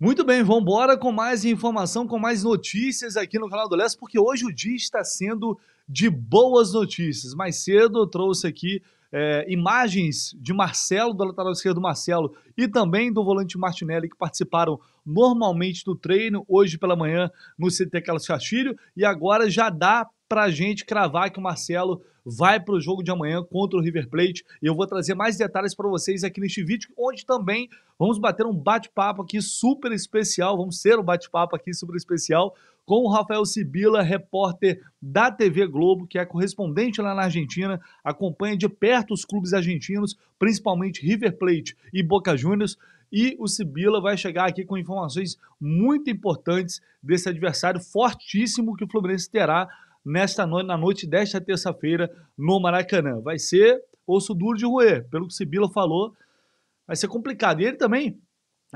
Muito bem, vamos embora com mais informação, com mais notícias aqui no canal do Leste, porque hoje o dia está sendo de boas notícias. Mais cedo eu trouxe aqui é, imagens de Marcelo, do lateral esquerdo Marcelo, e também do volante Martinelli, que participaram normalmente do treino, hoje pela manhã no CT Carlos Castilho, e agora já dá para gente cravar que o Marcelo vai para o jogo de amanhã contra o River Plate. E eu vou trazer mais detalhes para vocês aqui neste vídeo, onde também vamos bater um bate-papo aqui super especial. Vamos ser um bate-papo aqui super especial com o Rafael Sibila, repórter da TV Globo, que é correspondente lá na Argentina, acompanha de perto os clubes argentinos, principalmente River Plate e Boca Juniors. E o Sibila vai chegar aqui com informações muito importantes desse adversário fortíssimo que o Fluminense terá nesta noite, na noite desta terça-feira, no Maracanã. Vai ser osso duro de roer, pelo que o Sibila falou, vai ser complicado. E ele também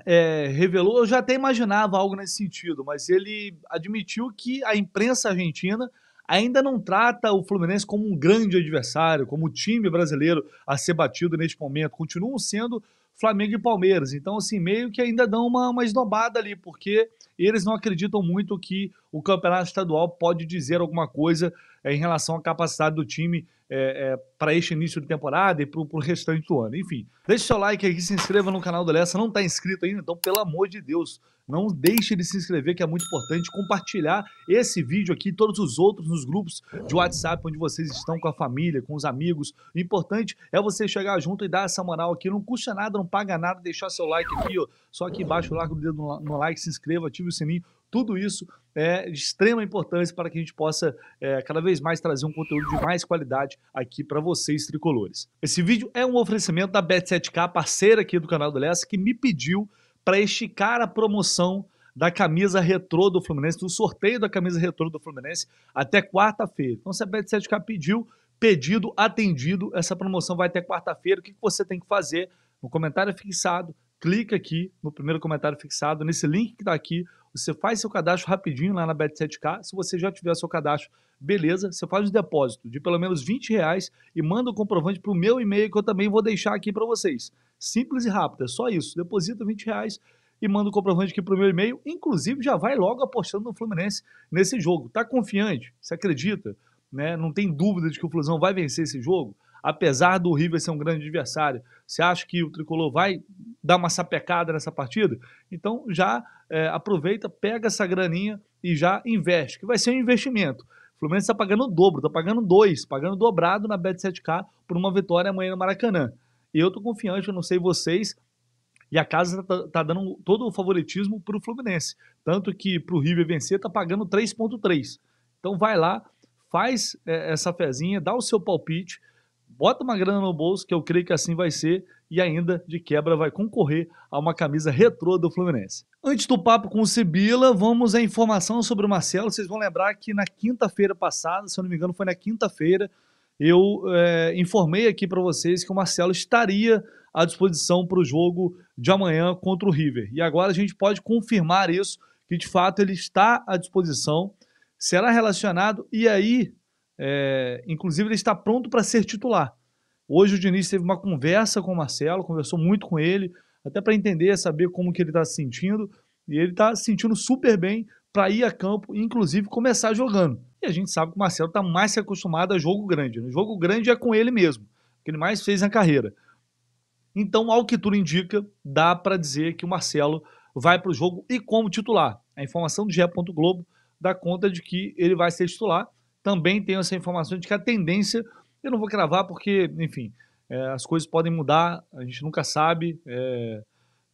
é, revelou, eu já até imaginava algo nesse sentido, mas ele admitiu que a imprensa argentina ainda não trata o Fluminense como um grande adversário, como o time brasileiro a ser batido neste momento. Continuam sendo Flamengo e Palmeiras. Então, assim, meio que ainda dão uma, uma esnobada ali, porque eles não acreditam muito que o campeonato estadual pode dizer alguma coisa é, em relação à capacidade do time é, eh, é, eh, para este início de temporada e para o restante do ano. Enfim, deixe seu like aqui, se inscreva no canal do Lessa. Não está inscrito ainda, então, pelo amor de Deus, não deixe de se inscrever, que é muito importante. Compartilhar esse vídeo aqui e todos os outros nos grupos de WhatsApp, onde vocês estão com a família, com os amigos. O importante é você chegar junto e dar essa moral aqui. Não custa nada, não paga nada, deixar seu like aqui, ó. Só aqui embaixo, larga o dedo no like, se inscreva, ative o sininho tudo isso é de extrema importância para que a gente possa é, cada vez mais trazer um conteúdo de mais qualidade aqui para vocês, tricolores. Esse vídeo é um oferecimento da Bet7k, parceira aqui do canal do Lessa, que me pediu para esticar a promoção da camisa retrô do Fluminense, do sorteio da camisa retrô do Fluminense até quarta-feira. Então, se a Bet7k pediu, pedido atendido, essa promoção vai até quarta-feira. O que você tem que fazer? No comentário fixado, clica aqui no primeiro comentário fixado, nesse link que está aqui. Você faz seu cadastro rapidinho lá na Bet7K. Se você já tiver seu cadastro, beleza. Você faz um depósito de pelo menos 20 reais e manda o um comprovante para o meu e-mail que eu também vou deixar aqui para vocês. Simples e rápido, é só isso. Deposita 20 reais e manda o um comprovante aqui para o meu e-mail. Inclusive, já vai logo apostando no Fluminense nesse jogo. Tá confiante? Você acredita? Né? Não tem dúvida de que o Flusão vai vencer esse jogo? Apesar do River ser um grande adversário, você acha que o Tricolor vai dar uma sapecada nessa partida, então já é, aproveita, pega essa graninha e já investe, que vai ser um investimento. O Fluminense está pagando o dobro, está pagando dois, pagando dobrado na Bet7K por uma vitória amanhã no Maracanã. E eu estou confiante, eu não sei vocês, e a casa está tá dando todo o favoritismo para o Fluminense. Tanto que para o River vencer está pagando 3,3. Então vai lá, faz é, essa fezinha, dá o seu palpite, bota uma grana no bolso, que eu creio que assim vai ser, e ainda, de quebra, vai concorrer a uma camisa retrô do Fluminense. Antes do papo com o Sibila, vamos à informação sobre o Marcelo. Vocês vão lembrar que na quinta-feira passada, se eu não me engano, foi na quinta-feira, eu é, informei aqui para vocês que o Marcelo estaria à disposição para o jogo de amanhã contra o River. E agora a gente pode confirmar isso, que de fato ele está à disposição, será relacionado e aí, é, inclusive, ele está pronto para ser titular. Hoje o Diniz teve uma conversa com o Marcelo, conversou muito com ele, até para entender, saber como que ele está se sentindo. E ele está se sentindo super bem para ir a campo, inclusive começar jogando. E a gente sabe que o Marcelo está mais se acostumado a jogo grande. Né? Jogo grande é com ele mesmo, que ele mais fez na carreira. Então, ao que tudo indica, dá para dizer que o Marcelo vai para o jogo e como titular. A informação do GE. Globo dá conta de que ele vai ser titular. Também tem essa informação de que a tendência eu não vou cravar porque, enfim, é, as coisas podem mudar, a gente nunca sabe é,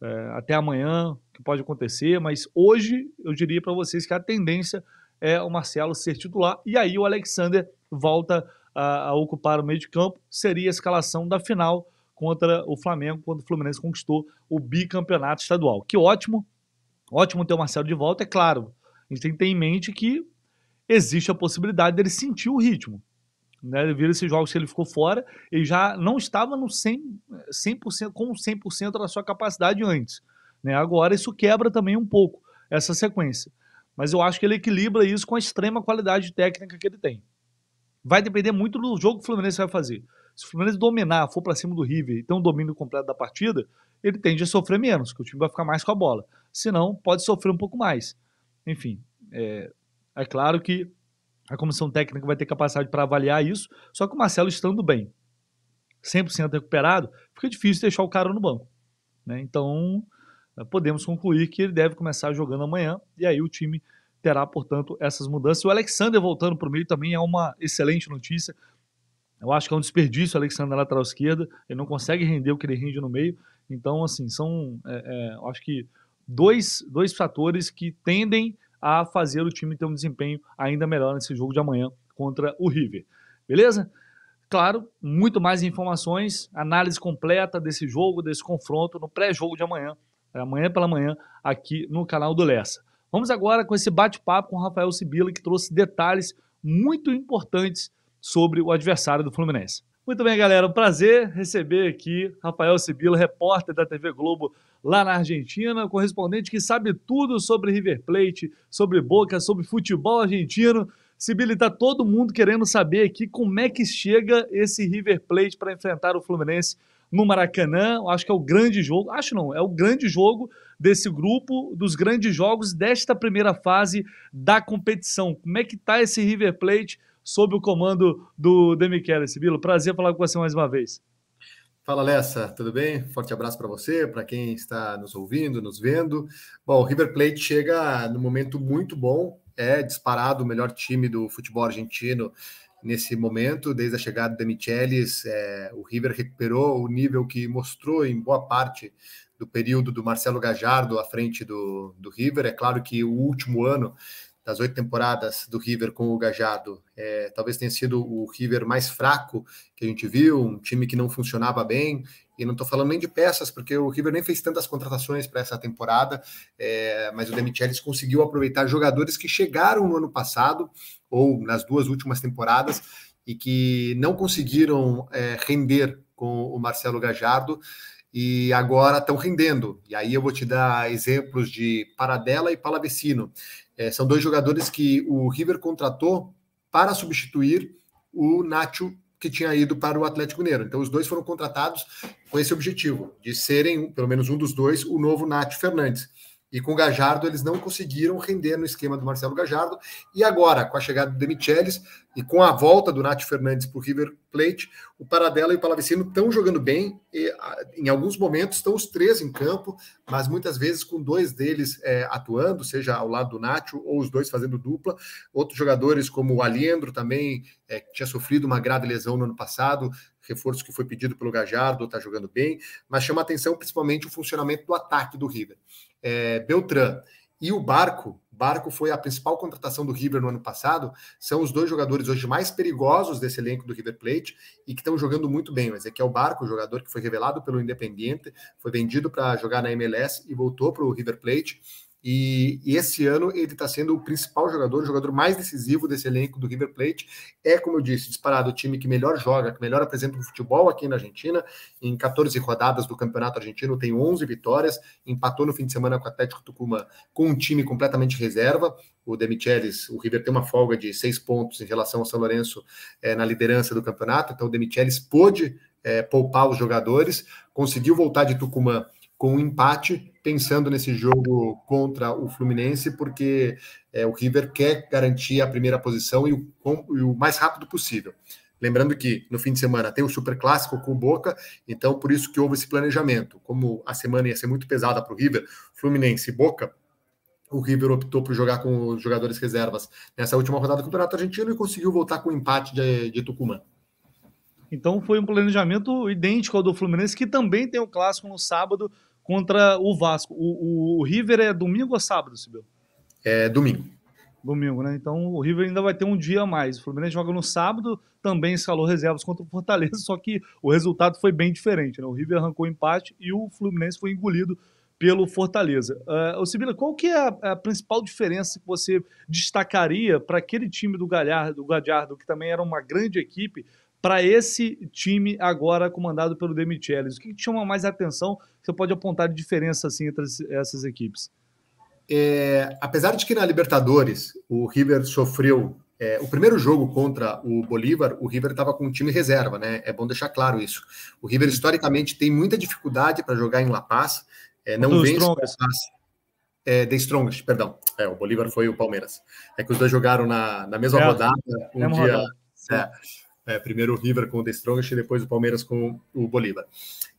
é, até amanhã o que pode acontecer, mas hoje eu diria para vocês que a tendência é o Marcelo ser titular e aí o Alexander volta a, a ocupar o meio de campo. Seria a escalação da final contra o Flamengo, quando o Fluminense conquistou o bicampeonato estadual. Que ótimo, ótimo ter o Marcelo de volta, é claro. A gente tem que ter em mente que existe a possibilidade dele sentir o ritmo. Né, vira esses jogos que ele ficou fora, ele já não estava no 100%, 100% com 100% da sua capacidade antes. Né? Agora isso quebra também um pouco essa sequência. Mas eu acho que ele equilibra isso com a extrema qualidade técnica que ele tem. Vai depender muito do jogo que o Fluminense vai fazer. Se o Fluminense dominar, for para cima do River e ter um domínio completo da partida, ele tende a sofrer menos, que o time vai ficar mais com a bola. Se não, pode sofrer um pouco mais. Enfim, é, é claro que a comissão técnica vai ter capacidade para avaliar isso, só que o Marcelo estando bem, 100% recuperado, fica difícil deixar o cara no banco. Né? Então, eh, podemos concluir que ele deve começar jogando amanhã, e aí o time terá, portanto, essas mudanças. O Alexander voltando para o meio também é uma excelente notícia. Eu acho que é um desperdício o Alexander na lateral esquerda, ele não consegue render o que ele rende no meio. Então, assim, são, é, é, acho que dois, dois fatores que tendem a fazer o time ter um desempenho ainda melhor nesse jogo de amanhã contra o River. Beleza? Claro, muito mais informações, análise completa desse jogo, desse confronto no pré-jogo de amanhã, é, amanhã pela manhã, aqui no canal do Lessa. Vamos agora com esse bate-papo com o Rafael Sibila, que trouxe detalhes muito importantes sobre o adversário do Fluminense. Muito bem, galera, um prazer receber aqui Rafael Sibila, repórter da TV Globo lá na Argentina, correspondente que sabe tudo sobre River Plate, sobre Boca, sobre futebol argentino. Sibili, está todo mundo querendo saber aqui como é que chega esse River Plate para enfrentar o Fluminense no Maracanã. Acho que é o grande jogo, acho não, é o grande jogo desse grupo, dos grandes jogos desta primeira fase da competição. Como é que está esse River Plate sob o comando do Demichele, Sibilo? Prazer falar com você mais uma vez. Fala Lessa, tudo bem? Forte abraço para você, para quem está nos ouvindo, nos vendo. Bom, o River Plate chega no momento muito bom, é disparado o melhor time do futebol argentino nesse momento, desde a chegada de Michelis, é, o River recuperou o nível que mostrou em boa parte do período do Marcelo Gajardo à frente do, do River. É claro que o último ano das oito temporadas do River com o Gajardo, é, talvez tenha sido o River mais fraco que a gente viu, um time que não funcionava bem. E não estou falando nem de peças, porque o River nem fez tantas contratações para essa temporada, é, mas o Demichelis conseguiu aproveitar jogadores que chegaram no ano passado, ou nas duas últimas temporadas, e que não conseguiram é, render com o Marcelo Gajardo e agora estão rendendo. E aí eu vou te dar exemplos de Paradela e Palavecino. É, são dois jogadores que o River contratou para substituir o Nacho, que tinha ido para o Atlético Mineiro. Então os dois foram contratados com esse objetivo, de serem, pelo menos um dos dois, o novo Nacho Fernandes. E com o Gajardo, eles não conseguiram render no esquema do Marcelo Gajardo. E agora, com a chegada do Demichelis e com a volta do Nath Fernandes para o River Plate, o Paradela e o Palavicino estão jogando bem. E, em alguns momentos estão os três em campo, mas muitas vezes com dois deles é, atuando, seja ao lado do Nath ou os dois fazendo dupla. Outros jogadores, como o Aliendro também, é, que tinha sofrido uma grave lesão no ano passado, reforço que foi pedido pelo Gajardo, está jogando bem, mas chama atenção principalmente o funcionamento do ataque do River é, Beltran e o Barco, Barco foi a principal contratação do River no ano passado, são os dois jogadores hoje mais perigosos desse elenco do River Plate e que estão jogando muito bem. Mas aqui é o Barco, o jogador que foi revelado pelo Independiente, foi vendido para jogar na MLS e voltou para o River Plate e, e, esse ano ele está sendo o principal jogador, o jogador mais decisivo desse elenco do River Plate. É, como eu disse, disparado o time que melhor joga, que melhor apresenta o futebol aqui na Argentina. Em 14 rodadas do Campeonato Argentino, tem 11 vitórias. Empatou no fim de semana com o Atlético Tucumã, com um time completamente reserva. O Demichelis, o River tem uma folga de seis pontos em relação ao São Lourenço é, na liderança do campeonato. Então, o Demichelis pôde é, poupar os jogadores, conseguiu voltar de Tucumã com um empate, pensando nesse jogo contra o Fluminense, porque é, o River quer garantir a primeira posição e o, e o, mais rápido possível. Lembrando que no fim de semana tem o Super Clássico com o Boca, então por isso que houve esse planejamento. Como a semana ia ser muito pesada para o River, Fluminense e Boca, o River optou por jogar com os jogadores reservas nessa última rodada do Campeonato Argentino e conseguiu voltar com o empate de, de Tucumã. Então foi um planejamento idêntico ao do Fluminense, que também tem o um clássico no sábado contra o Vasco. O, o, o River é domingo ou sábado, Sibeu? É domingo. Domingo, né? Então o River ainda vai ter um dia a mais. O Fluminense joga no sábado, também escalou reservas contra o Fortaleza, só que o resultado foi bem diferente. Né? O River arrancou empate e o Fluminense foi engolido pelo Fortaleza. Uh, Sibila, qual que é a, a, principal diferença que você destacaria para aquele time do Galhardo, do Gadiardo, que também era uma grande equipe, para esse time agora comandado pelo Demichelis? O que te chama mais atenção? Você pode apontar de diferença assim entre essas equipes? É, apesar de que na Libertadores o River sofreu é, o primeiro jogo contra o Bolívar, o River estava com o time reserva, né? É bom deixar claro isso. O River historicamente tem muita dificuldade para jogar em La Paz, é, não Dos vence. Strongest. é, The Strongest, perdão. É, o Bolívar foi o Palmeiras. É que os dois jogaram na, na mesma é, rodada é um dia. Rodada. É. É, primeiro o River com o The Strongest e depois o Palmeiras com o Bolívar.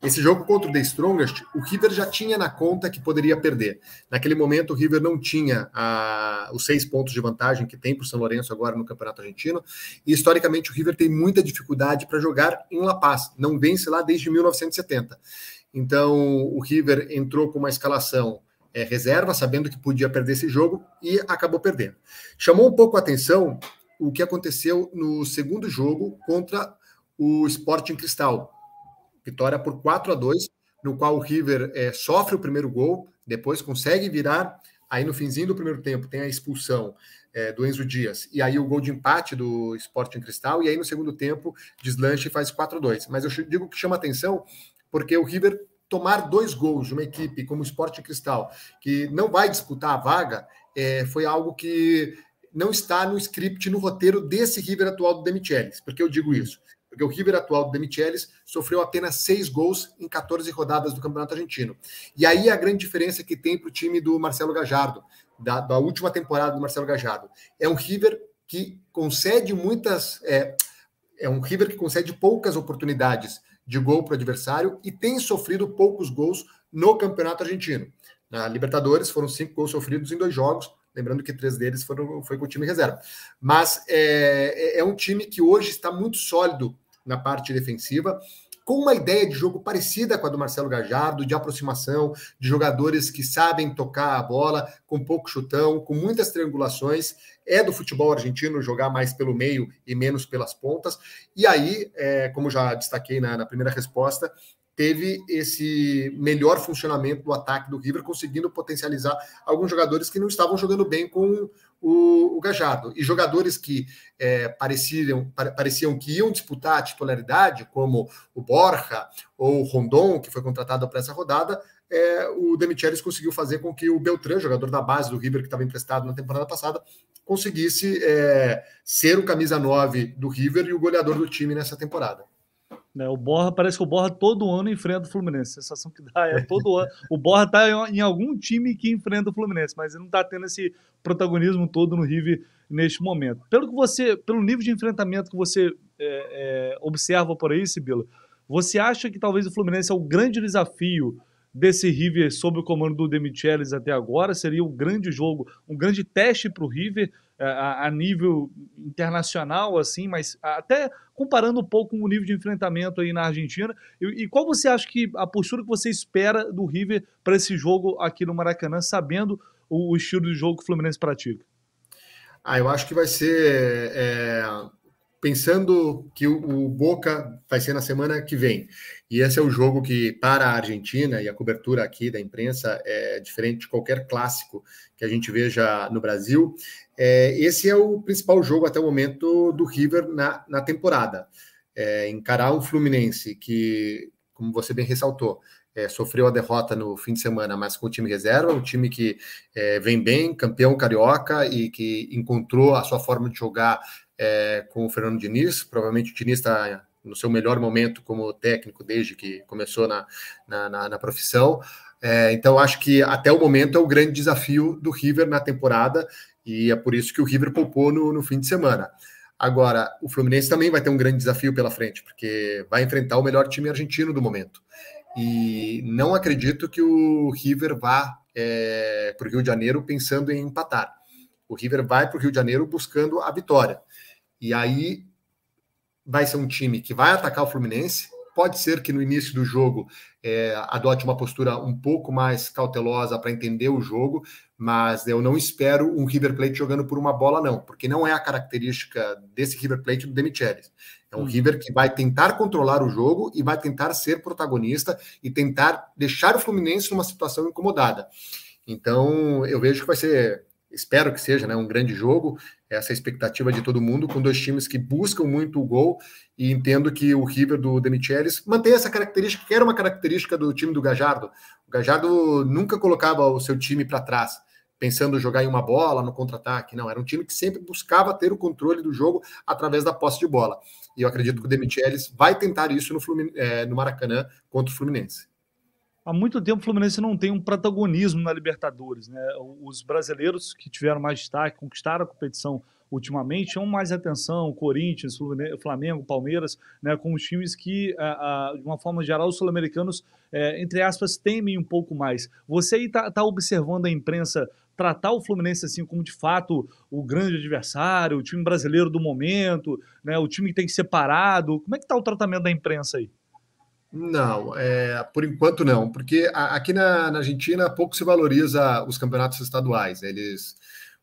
Esse jogo contra o The Strongest, o River já tinha na conta que poderia perder. Naquele momento, o River não tinha a, ah, os seis pontos de vantagem que tem para o São Lourenço agora no Campeonato Argentino. E historicamente, o River tem muita dificuldade para jogar em La Paz, não vence lá desde 1970. Então, o River entrou com uma escalação. É, reserva, sabendo que podia perder esse jogo e acabou perdendo. Chamou um pouco a atenção o que aconteceu no segundo jogo contra o Sporting Cristal. Vitória por 4 a 2 no qual o River é, sofre o primeiro gol, depois consegue virar. Aí no finzinho do primeiro tempo tem a expulsão é, do Enzo Dias e aí o gol de empate do Sporting Cristal. E aí no segundo tempo deslancha e faz 4 a 2 Mas eu digo que chama atenção porque o River tomar dois gols de uma equipe como o Sporting Cristal, que não vai disputar a vaga, é, foi algo que não está no script, no roteiro desse River atual do Demichelis. Por que eu digo isso? Porque o River atual do Demichelis sofreu apenas seis gols em 14 rodadas do Campeonato Argentino. E aí é a grande diferença que tem para o time do Marcelo Gajardo, da, da, última temporada do Marcelo Gajardo. É um River que concede muitas. É, é um River que concede poucas oportunidades de gol para o adversário e tem sofrido poucos gols no Campeonato Argentino. Na Libertadores foram cinco gols sofridos em dois jogos, Lembrando que três deles foram foi com o time reserva. Mas é, é, é um time que hoje está muito sólido na parte defensiva, com uma ideia de jogo parecida com a do Marcelo Gajardo, de aproximação, de jogadores que sabem tocar a bola, com pouco chutão, com muitas triangulações. É do futebol argentino jogar mais pelo meio e menos pelas pontas. E aí, é, como já destaquei na, na primeira resposta, teve esse melhor funcionamento do ataque do River, conseguindo potencializar alguns jogadores que não estavam jogando bem com o, o Gajardo. E jogadores que é, pareciam, pareciam que iam disputar a titularidade, como o Borja ou o Rondon, que foi contratado para essa rodada, é, o Demichelis conseguiu fazer com que o Beltrán, jogador da base do River, que estava emprestado na temporada passada, conseguisse é, ser o camisa 9 do River e o goleador do time nessa temporada. Né? O Borra, parece que o Borra todo ano enfrenta o Fluminense. A sensação que dá é todo ano. O Borra está em algum time que enfrenta o Fluminense, mas ele não está tendo esse protagonismo todo no River neste momento. Pelo que você, pelo nível de enfrentamento que você é, é, observa por aí, Sibila, você acha que talvez o Fluminense é o grande desafio desse River sob o comando do Demichelis até agora? Seria um grande jogo, um grande teste para o River? a, nível internacional, assim, mas até comparando um pouco com o nível de enfrentamento aí na Argentina. E, e, qual você acha que a postura que você espera do River para esse jogo aqui no Maracanã, sabendo o, o, estilo de jogo que o Fluminense pratica? Ah, eu acho que vai ser. É pensando que o, o Boca vai ser na semana que vem, e esse é o jogo que, para a Argentina, e a cobertura aqui da imprensa é diferente de qualquer clássico que a gente veja no Brasil, é, esse é o principal jogo até o momento do River na, na temporada. É, encarar um Fluminense que, como você bem ressaltou, é, sofreu a derrota no fim de semana, mas com o time reserva, um time que é, vem bem, campeão carioca e que encontrou a sua forma de jogar é, com o Fernando Diniz. Provavelmente o Diniz está no seu melhor momento como técnico desde que começou na, na, na, na profissão. É, então, acho que até o momento é o grande desafio do River na temporada e é por isso que o River poupou no, no fim de semana. Agora, o Fluminense também vai ter um grande desafio pela frente, porque vai enfrentar o melhor time argentino do momento. E não acredito que o River vá é, para o Rio de Janeiro pensando em empatar. O River vai para o Rio de Janeiro buscando a vitória. E aí vai ser um time que vai atacar o Fluminense. Pode ser que no início do jogo é, adote uma postura um pouco mais cautelosa para entender o jogo, mas eu não espero um River Plate jogando por uma bola, não, porque não é a característica desse River Plate do Demichelis. É um hum. River que vai tentar controlar o jogo e vai tentar ser protagonista e tentar deixar o Fluminense numa situação incomodada. Então, eu vejo que vai ser espero que seja né, um grande jogo, essa é expectativa de todo mundo, com dois times que buscam muito o gol, e entendo que o River do Demichelis mantém essa característica, que era uma característica do time do Gajardo. O Gajardo nunca colocava o seu time para trás, pensando em jogar em uma bola, no contra-ataque, não, era um time que sempre buscava ter o controle do jogo através da posse de bola, e eu acredito que o Demichelis vai tentar isso no, Flumin é, no Maracanã contra o Fluminense há muito tempo o Fluminense não tem um protagonismo na Libertadores. Né? Os brasileiros que tiveram mais destaque, conquistaram a competição ultimamente, chamam mais atenção, o Corinthians, Flamengo, Palmeiras, né, com os times que, de uma forma geral, os sul-americanos, é, entre aspas, temem um pouco mais. Você aí está tá observando a imprensa tratar o Fluminense assim como, de fato, o grande adversário, o time brasileiro do momento, né, o time que tem que ser parado. Como é que está o tratamento da imprensa aí? Não, é, por enquanto não, porque a, aqui na, na, Argentina pouco se valoriza os campeonatos estaduais. Né? Eles,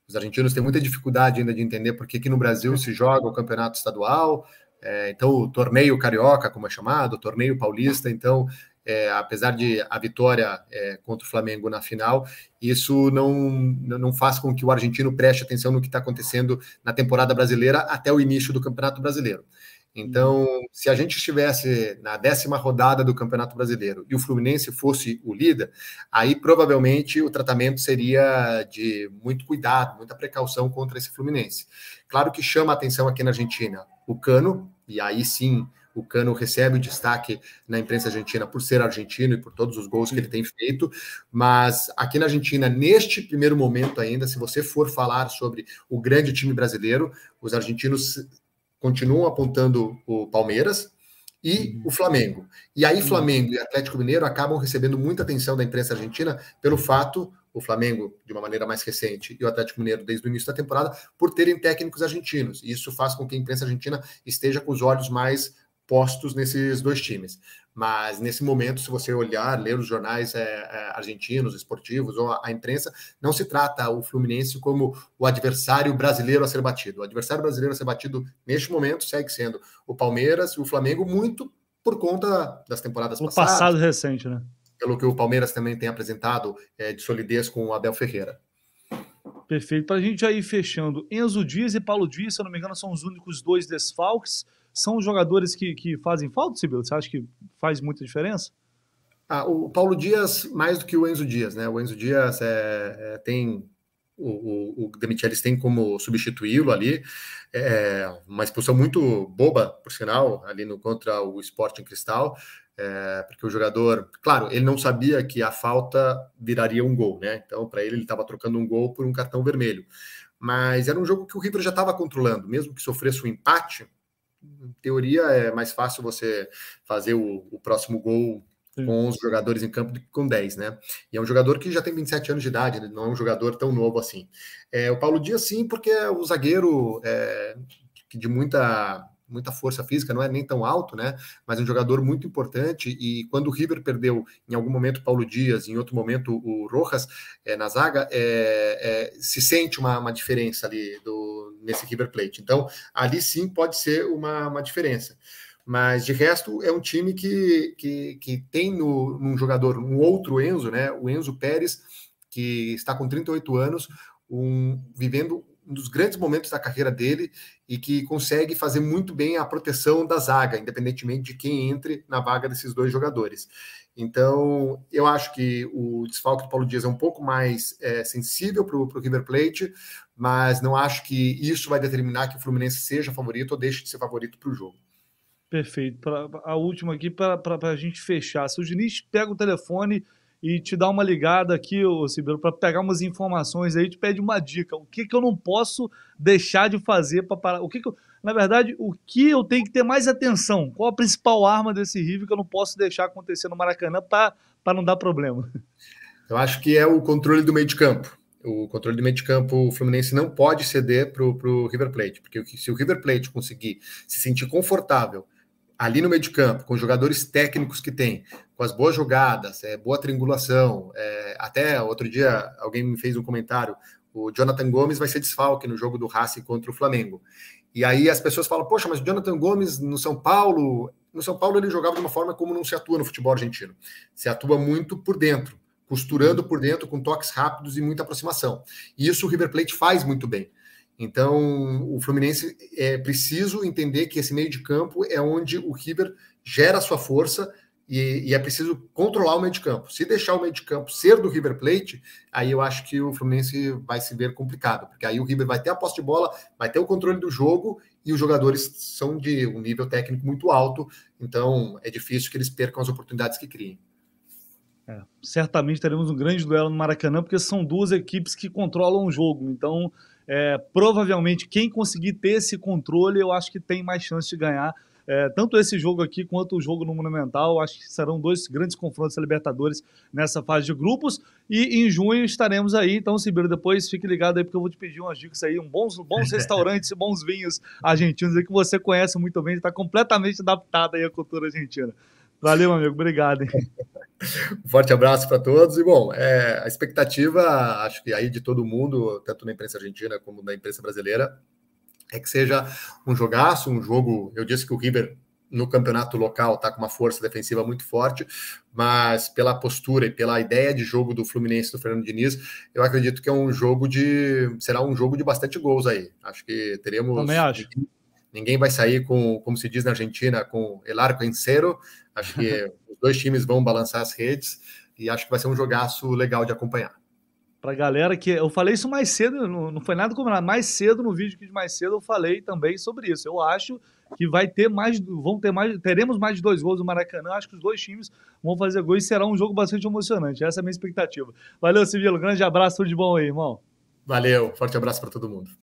os argentinos têm muita dificuldade ainda de entender porque aqui no Brasil se joga o campeonato estadual, é, então o torneio carioca, como é chamado, o torneio paulista. Então, é, apesar de a vitória é, contra o Flamengo na final, isso não, não faz com que o argentino preste atenção no que está acontecendo na temporada brasileira até o início do campeonato brasileiro. Então, uhum. se a gente estivesse na décima rodada do Campeonato Brasileiro e o Fluminense fosse o líder, aí provavelmente o tratamento seria de muito cuidado, muita precaução contra esse Fluminense. Claro que chama a atenção aqui na Argentina o Cano, e aí sim o Cano recebe o destaque na imprensa argentina por ser argentino e por todos os gols que ele tem feito, mas aqui na Argentina, neste primeiro momento ainda, se você for falar sobre o grande time brasileiro, os argentinos continuam apontando o Palmeiras e uhum. o Flamengo. E aí uhum. Flamengo e Atlético Mineiro acabam recebendo muita atenção da imprensa argentina pelo fato o Flamengo de uma maneira mais recente e o Atlético Mineiro desde o início da temporada por terem técnicos argentinos. E isso faz com que a imprensa argentina esteja com os olhos mais postos nesses dois times. Mas nesse momento, se você olhar, ler os jornais é, é, argentinos, esportivos ou a, a, imprensa, não se trata o Fluminense como o adversário brasileiro a ser batido. O adversário brasileiro a ser batido neste momento segue sendo o Palmeiras e o Flamengo, muito por conta das temporadas o passadas. passado recente, né? Pelo que o Palmeiras também tem apresentado é, de solidez com o Abel Ferreira. Perfeito. Para a gente aí fechando, Enzo Dias e Paulo Dias, se eu não me engano, são os únicos dois desfalques são os jogadores que, que fazem falta, Sibilo? Você acha que faz muita diferença? Ah, o Paulo Dias, mais do que o Enzo Dias, né? O Enzo Dias é, é tem o, o, o Demichelis tem como substituí-lo ali. É, uma expulsão muito boba, por sinal, ali no contra o Sporting Cristal, é, porque o jogador, claro, ele não sabia que a falta viraria um gol, né? Então, para ele, ele estava trocando um gol por um cartão vermelho. Mas era um jogo que o River já estava controlando, mesmo que sofresse um empate, em teoria, é mais fácil você fazer o, o próximo gol com 11 jogadores em campo do que com 10, né? E é um jogador que já tem 27 anos de idade, não é um jogador tão novo assim. É, o Paulo Dias, sim, porque é o zagueiro é, de muita muita força física, não é nem tão alto, né? Mas é um jogador muito importante. E quando o River perdeu, em algum momento, Paulo Dias, em outro momento, o Rojas é, na zaga, é, é, se sente uma, uma, diferença ali do, nesse River Plate. Então, ali sim pode ser uma, uma diferença. Mas de resto, é um time que, que, que tem no, num jogador, um outro Enzo, né? O Enzo Pérez, que está com 38 anos, um, vivendo um dos grandes momentos da carreira dele e que consegue fazer muito bem a proteção da zaga, independentemente de quem entre na vaga desses dois jogadores. Então, eu acho que o desfalque do Paulo Dias é um pouco mais é, sensível para o River Plate, mas não acho que isso vai determinar que o Fluminense seja favorito ou deixe de ser favorito para o jogo. Perfeito. Pra, a última aqui para a gente fechar. Se o Diniz pega o telefone e te dar uma ligada aqui, o Cibeiro, para pegar umas informações aí, te pede uma dica. O que, que eu não posso deixar de fazer para parar? O que, que eu, na verdade, o que eu tenho que ter mais atenção? Qual a principal arma desse River que eu não posso deixar acontecer no Maracanã para não dar problema? Eu acho que é o controle do meio de campo. O controle do meio de campo, o Fluminense não pode ceder para o River Plate, porque se o River Plate conseguir se sentir confortável ali no meio de campo, com jogadores técnicos que tem, com as boas jogadas, é, boa triangulação, é, até outro dia alguém me fez um comentário, o Jonathan Gomes vai ser desfalque no jogo do Racing contra o Flamengo. E aí as pessoas falam, poxa, mas o Jonathan Gomes no São Paulo, no São Paulo ele jogava de uma forma como não se atua no futebol argentino. Se atua muito por dentro, costurando por dentro com toques rápidos e muita aproximação. E isso o River Plate faz muito bem. Então, o Fluminense é preciso entender que esse meio de campo é onde o River gera a sua força e, e, é preciso controlar o meio de campo. Se deixar o meio de campo ser do River Plate, aí eu acho que o Fluminense vai se ver complicado, porque aí o River vai ter a posse de bola, vai ter o controle do jogo e os jogadores são de um nível técnico muito alto, então é difícil que eles percam as oportunidades que criem. É, certamente teremos um grande duelo no Maracanã, porque são duas equipes que controlam o jogo, então é, provavelmente quem conseguir ter esse controle, eu acho que tem mais chance de ganhar. É, tanto esse jogo aqui quanto o jogo no Monumental, acho que serão dois grandes confrontos da Libertadores nessa fase de grupos. E em junho estaremos aí, então, Sibiru, depois fique ligado aí, porque eu vou te pedir umas dicas aí, um bons, bons restaurantes, bons vinhos argentinos aí que você conhece muito bem, está completamente adaptado aí à cultura argentina. Valeu, amigo. Obrigado. Um forte abraço para todos. E, bom, é, a expectativa, acho que aí de todo mundo, tanto na imprensa argentina como na imprensa brasileira, é que seja um jogaço, um jogo. Eu disse que o River no campeonato local está com uma força defensiva muito forte, mas pela postura e pela ideia de jogo do Fluminense do Fernando Diniz, eu acredito que é um jogo de será um jogo de bastante gols aí. Acho que teremos Também acho. Ninguém vai sair com, como se diz na Argentina, com el arco em cero. Acho que os dois times vão balançar as redes e acho que vai ser um jogaço legal de acompanhar. a galera que. Eu falei isso mais cedo, não, não foi nada combinado. Mais cedo, no vídeo que de mais cedo, eu falei também sobre isso. Eu acho que vai ter mais, vão ter mais, teremos mais de dois gols no Maracanã. Acho que os dois times vão fazer gols e será um jogo bastante emocionante. Essa é a minha expectativa. Valeu, Civilo. Grande abraço, tudo de bom aí, irmão. Valeu, forte abraço para todo mundo.